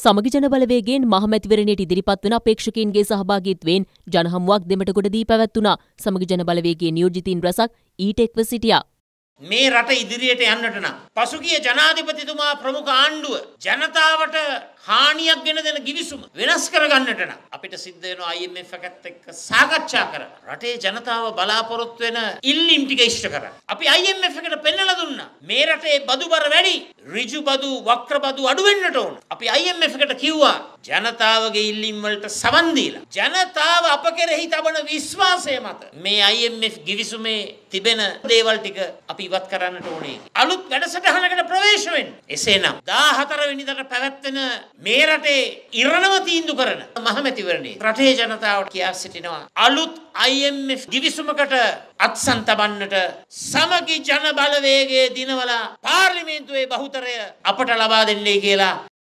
සමග ජන බලවේගෙන් මහමැතිවරණයට ඉදිරිපත් වන අපේක්ෂකයින්ගේ සහභාගීත්වයෙන් ජනහමුවක් දෙමට ගොඩදී පැවැත්වුණා. සමග ජන බලවේගේ නියෝජිතින් රැසක් ඊට එක්ව සිටියා. මේ රට ඉදිරියට යන්නට නම් පසුගිය ජනාධිපතිතුමා ප්‍රමුඛ ආණ්ඩුව ජනතාවට හානියක් ගෙන දෙන ගිවිසුම වෙනස් කරගන්නට නම් අපිට සිද්ධ වෙනවා IMF එකත් එක්ක සාකච්ඡා කරලා රටේ ජනතාව බලාපොරොත්තු වෙන ඉල්ලීම් ටික ඉෂ්ට කරන්න. අපි IMF එකට පෙන්නලා දුන්නා. මේ රටේ බදුබර වැඩි, ඍජු බදු, වක්‍ර බදු අඩු වෙන්නට ඕන. අපි IMF එකට කිව්වා ජනතාවගේ ඉල්ලීම් වලට සවන් දීලා ජනතාව අප කෙරෙහි තබන විශ්වාසය මත මේ IMF ගිවිසුමේ තිබෙන දේවල් ටික අපි ඉවත් කරන්නට ඕනේ. අලුත් වැඩසටහනකට ප්‍රවේශ වෙන්න. එසේනම් 14 වෙනිදාට පැවැත්වෙන මේ රටේ ඉරණම තීන්දුව කරන මහමැතිවරණේ රටේ ජනතාවට කියා සිටිනවා අලුත් IMF ගිවිසුමකට අත්සන් තබන්නට සමගි ජන බලවේගයේ දිනවලා පාර්ලිමේන්තුවේ බහුතරය අපට ලබා දෙන්නේ කියලා